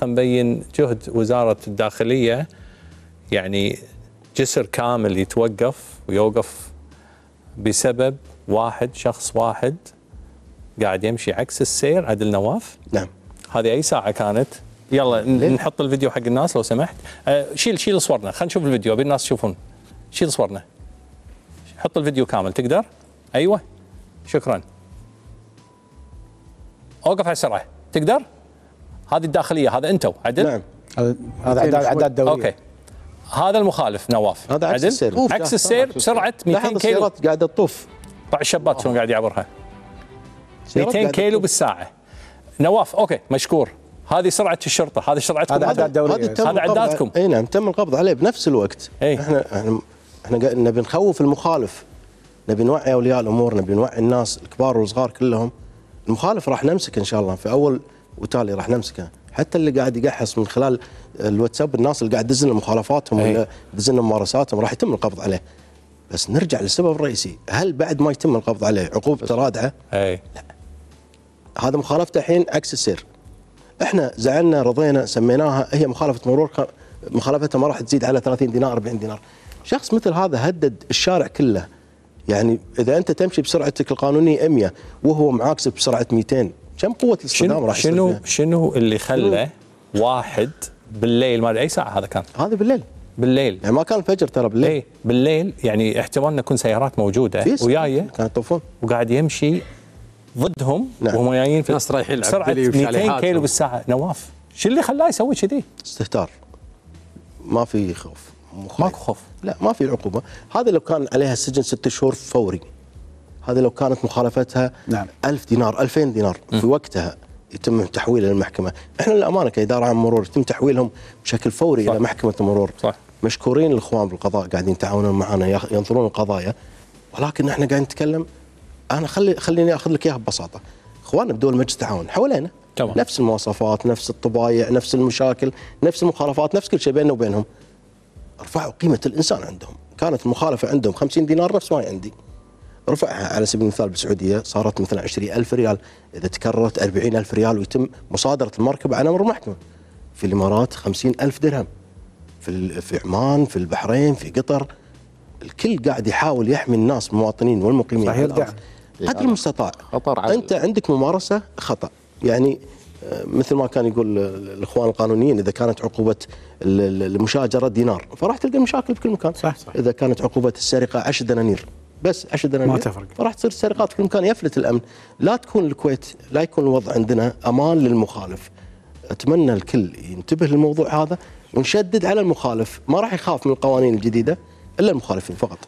خلينا نبين جهد وزاره الداخليه يعني جسر كامل يتوقف ويوقف بسبب واحد شخص واحد قاعد يمشي عكس السير عدل نواف نعم هذه اي ساعه كانت يلا نحط الفيديو حق الناس لو سمحت أه شيل شيل صورنا خلينا نشوف الفيديو ابي الناس يشوفون شيل صورنا حط الفيديو كامل تقدر ايوه شكرا اوقف على السرعه تقدر هذه الداخليه هذا انتم عدل؟ نعم هذا عداد اعداد دوريه اوكي هذا المخالف نواف هذا عكس السير عكس السير, بسرعه 200 كيلو السيارات قاعده تطوف طبعا الشبات شلون قاعد يعبرها 200 آه. كيلو بالساعه نواف اوكي مشكور هذه سرعه الشرطه هذه سرعتكم هذا عداد دولي هذا اعدادكم اي نعم تم القبض عليه بنفس الوقت أي. احنا احنا احنا نبي نخوف المخالف نبي نوعي اولياء الامور نبي نوعي الناس الكبار والصغار كلهم المخالف راح نمسك ان شاء الله في اول وتالي راح نمسكه حتى اللي قاعد يقحص من خلال الواتساب الناس اللي قاعد تدز لنا مخالفاتهم ولا تدز لنا ممارساتهم راح يتم القبض عليه بس نرجع للسبب الرئيسي هل بعد ما يتم القبض عليه عقوبه ترادعه اي لا هذا مخالفته الحين عكس السير احنا زعلنا رضينا سميناها هي مخالفه مرور مخالفتها ما راح تزيد على 30 دينار 40 دينار شخص مثل هذا هدد الشارع كله يعني اذا انت تمشي بسرعتك القانونيه 100 وهو معاكس بسرعه 200 كم قوه شنو راح شنو شنو اللي خلى واحد بالليل ما ادري اي ساعه هذا كان هذا بالليل بالليل يعني ما كان الفجر ترى بالليل ايه بالليل يعني احتمال نكون سيارات موجوده ويايه كانت طوفان وقاعد يمشي ضدهم نعم. وهم جايين في ناس رايحين بسرعه 200 كيلو بالساعه نواف شو اللي خلاه يسوي كذي؟ استهتار ما في خوف ماكو خوف لا ما في عقوبه هذا لو كان عليها السجن ست شهور فوري هذه لو كانت مخالفتها نعم. ألف دينار ألفين دينار م. في وقتها يتم تحويلها للمحكمة احنا للأمانة كإدارة عن مرور يتم تحويلهم بشكل فوري صح. إلى محكمة المرور صح. مشكورين الإخوان بالقضاء قاعدين يتعاونون معنا ينظرون القضايا ولكن احنا قاعدين نتكلم أنا خلي خليني أخذ لك إياها ببساطة إخواننا بدول مجلس التعاون حوالينا طبعا. نفس المواصفات نفس الطبايع نفس المشاكل نفس المخالفات نفس كل شيء بيننا وبينهم رفعوا قيمة الإنسان عندهم كانت المخالفة عندهم 50 دينار نفس ما هي عندي رفعها على سبيل المثال بالسعوديه صارت مثلا 20000 ريال اذا تكررت 40000 ريال ويتم مصادره المركبه على امر المحكمه في الامارات 50000 درهم في في عمان في البحرين في قطر الكل قاعد يحاول يحمي الناس المواطنين والمقيمين صحيح يرجع قدر المستطاع خطر انت عندك ممارسه خطا يعني آه، مثل ما كان يقول الاخوان القانونيين اذا كانت عقوبه المشاجره دينار فراح تلقى مشاكل بكل مكان صح صح اذا كانت عقوبه السرقه 10 دنانير بس 10 دنانير ما تفرق راح تصير السرقات كل مكان يفلت الامن لا تكون الكويت لا يكون الوضع عندنا امان للمخالف اتمنى الكل ينتبه للموضوع هذا ونشدد على المخالف ما راح يخاف من القوانين الجديده الا المخالفين فقط